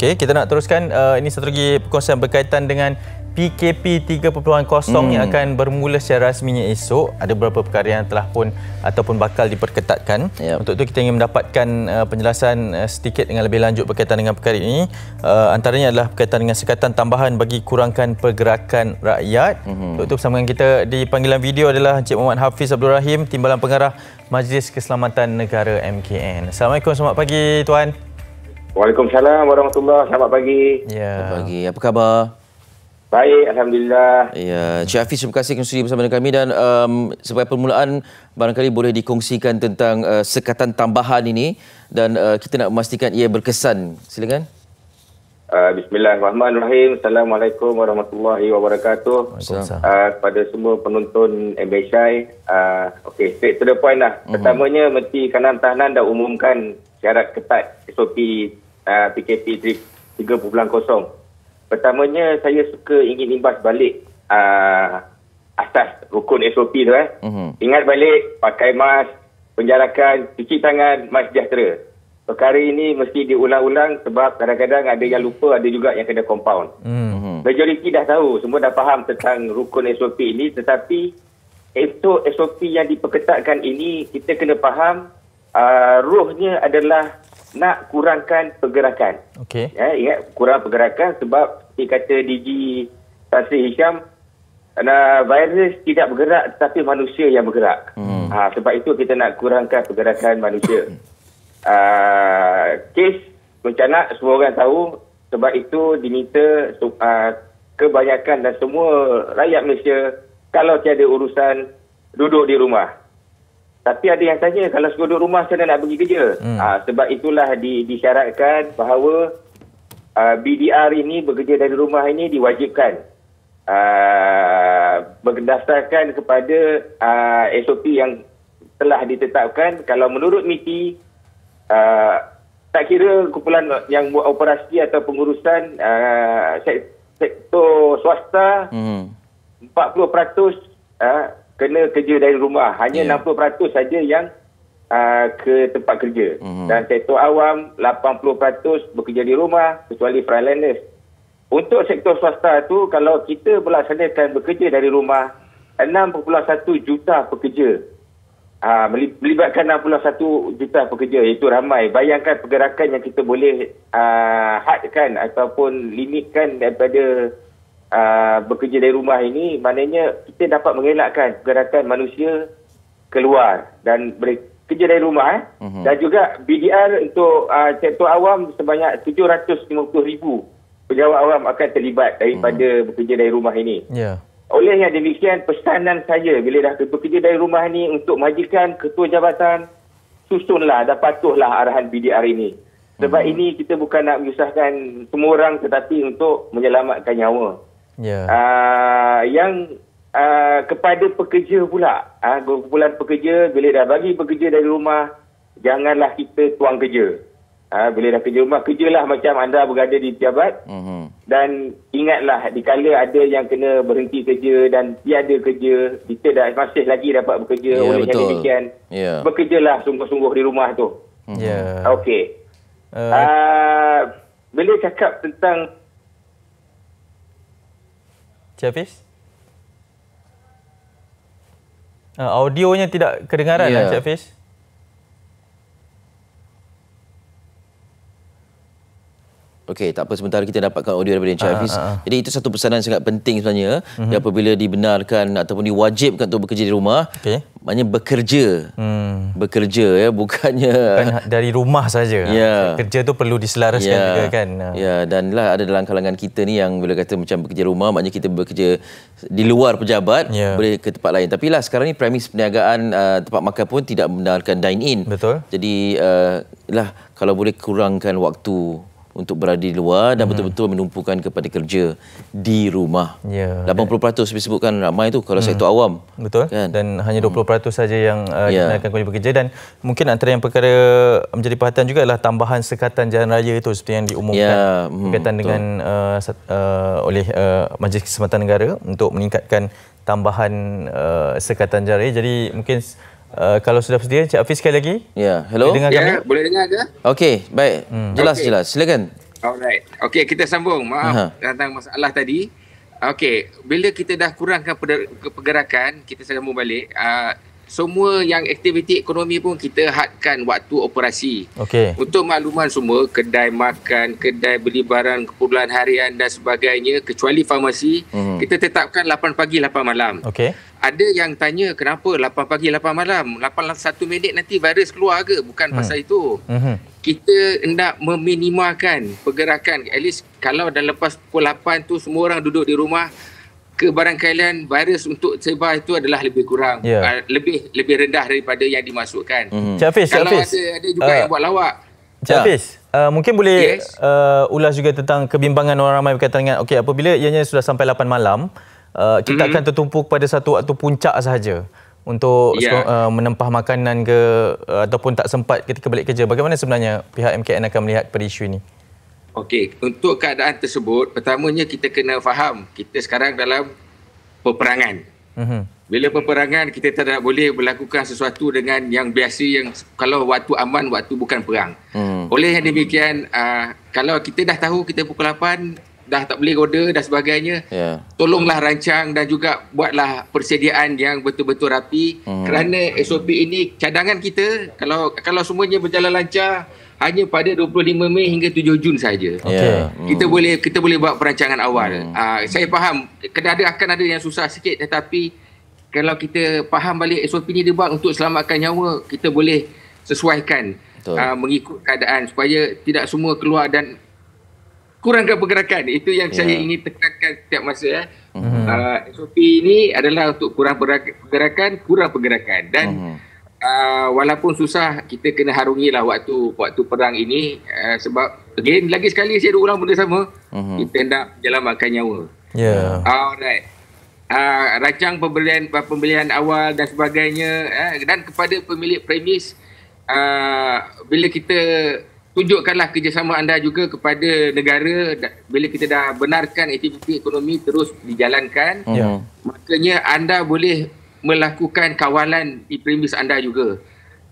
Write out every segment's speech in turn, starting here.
Okey, kita nak teruskan uh, ini satu lagi perkongsian berkaitan dengan PKP 3.0 hmm. yang akan bermula secara rasminya esok. Ada beberapa perkara yang telah pun ataupun bakal diperketatkan. Yep. Ya. Untuk itu kita ingin mendapatkan uh, penjelasan uh, sedikit dengan lebih lanjut berkaitan dengan perkara ini. Uh, antaranya adalah berkaitan dengan sekatan tambahan bagi kurangkan pergerakan rakyat. Hmm. Untuk itu bersama dengan kita di panggilan video adalah Encik Muhammad Hafiz Abdul Rahim, Timbalan Pengarah Majlis Keselamatan Negara MKN. Assalamualaikum, selamat pagi tuan. Waalaikumsalam warahmatullahi Selamat pagi. Ya. Selamat pagi. Apa khabar? Baik, Alhamdulillah. Ya, Cik Hafiz, terima kasih kerana sudi bersama dengan kami. Dan um, sebagai permulaan, barangkali boleh dikongsikan tentang uh, sekatan tambahan ini. Dan uh, kita nak memastikan ia berkesan. Silakan. Uh, Bismillahirrahmanirrahim. Assalamualaikum warahmatullahi wabarakatuh. Assalamualaikum. Uh, kepada semua penonton MBSI. Uh, Okey, straight to the point lah. Uh-huh. Pertamanya, Menteri Kanan Tahanan dah umumkan secara ketat SOP uh, PKP 3.0. Pertamanya saya suka ingin imbas balik uh, asas rukun SOP tu eh. Uh-huh. Ingat balik pakai mask, penjarakan, cuci tangan, mas sejahtera. Perkara ini mesti diulang-ulang sebab kadang-kadang ada yang lupa, ada juga yang kena compound. Uh-huh. Majoriti dah tahu, semua dah faham tentang rukun SOP ini tetapi itu SOP yang diperketatkan ini kita kena faham uh, ruhnya adalah nak kurangkan pergerakan. Okey. Ya, ingat kurang pergerakan sebab seperti kata DG Tasri Hisham, uh, virus tidak bergerak tetapi manusia yang bergerak. Hmm. Ha, sebab itu kita nak kurangkan pergerakan manusia. Uh, kes macam semua orang tahu sebab itu diminta uh, kebanyakan dan semua rakyat Malaysia kalau tiada urusan duduk di rumah. Tapi ada yang tanya kalau suruh duduk rumah macam nak pergi kerja? Hmm. Uh, sebab itulah di, disyaratkan bahawa uh, ah, BDR ini bekerja dari rumah ini diwajibkan. Uh, ah, berdasarkan kepada uh, SOP yang telah ditetapkan kalau menurut MITI uh, tak kira kumpulan yang buat operasi atau pengurusan uh, sektor, swasta hmm. 40% uh, kena kerja dari rumah. Hanya yeah. Ya. 60% saja yang uh, ke tempat kerja. Mm-hmm. Dan sektor awam 80% bekerja di rumah kecuali freelancers. Untuk sektor swasta itu kalau kita melaksanakan bekerja dari rumah 6.1 juta pekerja ha, melibatkan 61 juta pekerja itu ramai bayangkan pergerakan yang kita boleh uh, hadkan ataupun limitkan daripada Uh, bekerja dari rumah ini maknanya kita dapat mengelakkan pergerakan manusia keluar dan bekerja dari rumah eh. uh-huh. dan juga BDR untuk uh, sektor awam sebanyak 750 ribu pejabat awam akan terlibat daripada uh-huh. bekerja dari rumah ini yeah. oleh yang demikian pesanan saya bila dah bekerja dari rumah ini untuk majikan ketua jabatan susunlah dan patuhlah arahan BDR ini sebab uh ini kita bukan nak menyusahkan semua orang tetapi untuk menyelamatkan nyawa yeah. Ya. uh, yang uh, kepada pekerja pula uh, kumpulan pekerja bila dah bagi pekerja dari rumah janganlah kita tuang kerja uh, bila dah kerja rumah kerjalah macam anda berada di pejabat mm-hmm. dan ingatlah dikala ada yang kena berhenti kerja dan tiada kerja kita dah masih lagi dapat bekerja yeah, oleh betul. yang demikian yeah. bekerjalah sungguh-sungguh di rumah tu mm-hmm. yeah. Ya. Eh. ok uh, uh, bila cakap tentang Cik Uh, ah, audionya tidak kedengaran yeah. lah ya. Cik Hafiz. Okey, tak apa sementara kita dapatkan audio daripada Encik uh, Hafiz. Ah, ah. Jadi itu satu pesanan yang sangat penting sebenarnya uh-huh. apabila dibenarkan ataupun diwajibkan untuk bekerja di rumah. Okey. Maknanya bekerja. Hmm. Bekerja ya, bukannya Bukan ha- dari rumah saja. Yeah. Kerja tu perlu diselaraskan yeah. juga kan. Ha. Ya, yeah. dan lah ada dalam kalangan kita ni yang bila kata macam bekerja rumah, maknanya kita bekerja di luar pejabat, yeah. boleh ke tempat lain. Tapi lah sekarang ni premis perniagaan uh, tempat makan pun tidak membenarkan dine in. Betul. Jadi uh, lah kalau boleh kurangkan waktu untuk berada di luar dan hmm. betul-betul menumpukan kepada kerja di rumah. Ya. 80% disebutkan ramai itu kalau hmm. saya tu awam. Betul. Kan? Dan hanya 20% hmm. saja yang uh, ya. dikenakan kunjungan bekerja dan mungkin antara yang perkara menjadi perhatian juga adalah tambahan sekatan jalan raya itu seperti yang diumumkan ya. hmm. berkaitan dengan uh, uh, oleh uh, Majlis Keselamatan Negara untuk meningkatkan tambahan uh, sekatan jalan raya. Jadi mungkin Uh, kalau sudah bersedia Cik Hafiz sekali lagi. Ya, yeah. hello. Boleh dengar yeah, kami? boleh dengar ke? Okey, baik. Jelas-jelas. Hmm. Okay. Silakan. Alright. Okey, kita sambung. Maaf uh-huh. tentang masalah tadi. Okey, bila kita dah kurangkan pergerakan, kita sambung balik. Uh, semua yang aktiviti ekonomi pun kita hadkan waktu operasi. Okay. Untuk makluman semua, kedai makan, kedai beli barang, keperluan harian dan sebagainya, kecuali farmasi, mm-hmm. kita tetapkan 8 pagi, 8 malam. Okay. Ada yang tanya kenapa 8 pagi, 8 malam? 8, 1 minit nanti virus keluar ke? Bukan mhm. pasal itu. Mm-hmm. Kita hendak meminimalkan pergerakan. At least kalau dah lepas pukul 8 tu semua orang duduk di rumah, kebarangkalian virus untuk sebar itu adalah lebih kurang yeah. Ya. uh, lebih lebih rendah daripada yang dimasukkan. mm Cik Hafiz, Kalau Cik Hafiz. ada ada juga uh, yang ah. buat lawak. Cik ya. Hafiz, uh, mungkin boleh yes. uh, ulas juga tentang kebimbangan orang ramai berkaitan dengan okey apabila ianya sudah sampai 8 malam uh, kita mm-hmm. akan tertumpu pada satu waktu puncak sahaja untuk yeah. Ya. uh, menempah makanan ke uh, ataupun tak sempat ketika balik kerja bagaimana sebenarnya pihak MKN akan melihat pada isu ini? Okey, untuk keadaan tersebut, pertamanya kita kena faham kita sekarang dalam peperangan. Mm-hmm. Bila peperangan, kita tidak boleh melakukan sesuatu dengan yang biasa yang kalau waktu aman, waktu bukan perang. Mm. Oleh yang demikian, uh, kalau kita dah tahu kita pukul dah tak boleh order dan sebagainya yeah. tolonglah rancang dan juga buatlah persediaan yang betul-betul rapi hmm. kerana SOP ini cadangan kita kalau kalau semuanya berjalan lancar hanya pada 25 Mei hingga 7 Jun saja. Ya. Okey. Yeah. Hmm. Kita boleh kita boleh buat perancangan awal. Mm. Uh, saya faham kena ada akan ada yang susah sikit tetapi kalau kita faham balik SOP ni dia buat untuk selamatkan nyawa, kita boleh sesuaikan uh, mengikut keadaan supaya tidak semua keluar dan kurangkan pergerakan. Itu yang yeah. saya ya. ingin tekankan setiap masa. ya eh. Mm-hmm. Uh, ah, SOP ini adalah untuk kurang pergerakan, kurang pergerakan. Dan mm-hmm. uh, walaupun susah, kita kena harungi lah waktu waktu perang ini. Uh, sebab, again, lagi sekali saya ulang benda sama. Mm-hmm. Kita hendak menyelamatkan nyawa. Yeah. Alright. Uh, rancang pembelian pembelian awal dan sebagainya eh, dan kepada pemilik premis uh, bila kita tunjukkanlah kerjasama anda juga kepada negara bila kita dah benarkan aktiviti ekonomi terus dijalankan uh oh. ya. makanya anda boleh melakukan kawalan di premis anda juga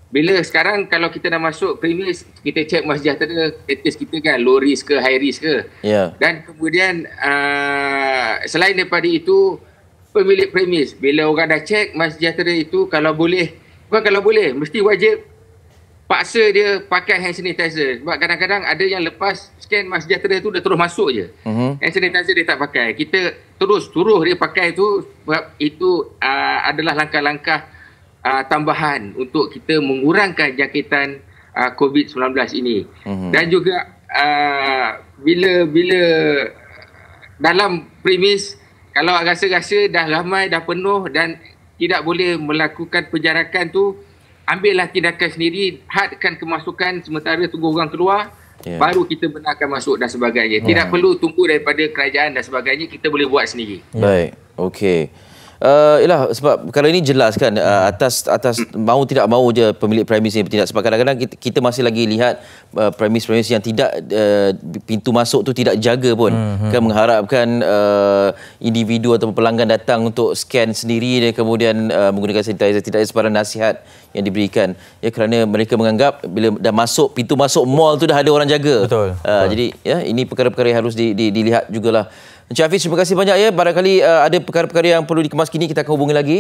bila sekarang kalau kita dah masuk premis kita cek masjid status kita kan low risk ke high risk ke yeah. dan kemudian uh, selain daripada itu pemilik premis bila orang dah cek masjid itu kalau boleh bukan kalau boleh mesti wajib paksa dia pakai hand sanitizer sebab kadang-kadang ada yang lepas scan masjid sejahtera tu dia terus masuk je uh-huh. hand sanitizer dia tak pakai kita terus suruh dia pakai tu sebab itu uh, adalah langkah-langkah uh, tambahan untuk kita mengurangkan jangkitan uh, ah, COVID-19 ini uh-huh. dan juga uh, bila bila dalam premis kalau rasa-rasa dah ramai dah penuh dan tidak boleh melakukan penjarakan tu ambillah tindakan sendiri hadkan kemasukan sementara tunggu orang keluar yeah. baru kita benarkan masuk dan sebagainya yeah. tidak ya. perlu tunggu daripada kerajaan dan sebagainya kita boleh buat sendiri yeah. baik okey ialah eh, uh, sebab perkara ini jelas kan uh, atas atas mau tidak mau je pemilik premis ini bertindak sebab kadang-kadang kita, kita masih lagi lihat uh, premis-premis yang tidak uh, pintu masuk tu tidak jaga pun mm-hmm. kan mengharapkan uh, individu atau pelanggan datang untuk scan sendiri dan kemudian uh, menggunakan sanitizer tidak ada sebarang nasihat yang diberikan ya kerana mereka menganggap bila dah masuk pintu masuk mall tu dah ada orang jaga betul, uh, betul. jadi ya ini perkara-perkara yang harus di, di, dilihat jugalah Encik Hafiz, terima kasih banyak ya. Barangkali uh, ada perkara-perkara yang perlu dikemas kini, kita akan hubungi lagi.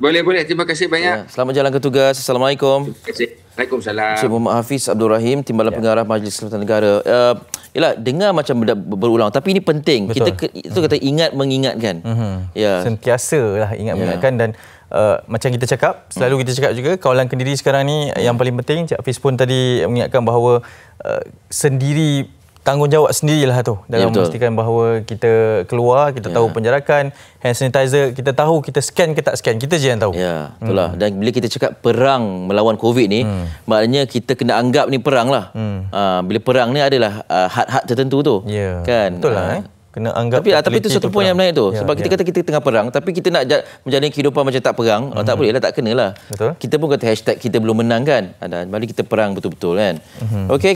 Boleh, boleh. Terima kasih banyak. Ya. Selamat jalan ke tugas. Assalamualaikum. Terima kasih. Waalaikumsalam. Encik Muhammad Hafiz Abdul Rahim, Timbalan ya. Pengarah Majlis Selatan Negara. Uh, yalah, dengar macam benda berulang. Tapi ini penting. Betul. Kita ke, itu kata ingat-mengingatkan. Mm-hmm. Ya. Sentiasa lah ingat-mengingatkan ya. dan Uh, macam kita cakap selalu hmm. kita cakap juga kawalan kendiri sekarang ni yang paling penting Cik Hafiz pun tadi mengingatkan bahawa uh, sendiri tanggungjawab sendirilah tu dalam ya, memastikan bahawa kita keluar kita ya. tahu penjarakan hand sanitizer kita tahu kita scan ke tak scan kita je yang tahu ya hmm. itulah hmm. dan bila kita cakap perang melawan covid ni hmm. maknanya kita kena anggap ni perang lah hmm. uh, bila perang ni adalah ah, hak-hak had tertentu tu ya. kan betul lah uh, eh kena anggap tapi, tapi itu satu poin yang menarik tu ya, sebab kita ya. kata kita tengah perang tapi kita nak menjalani kehidupan macam tak perang mm-hmm. tak hmm. boleh lah tak kenalah betul kita pun kata hashtag kita belum menang kan dan mari kita perang betul-betul kan mm-hmm. okey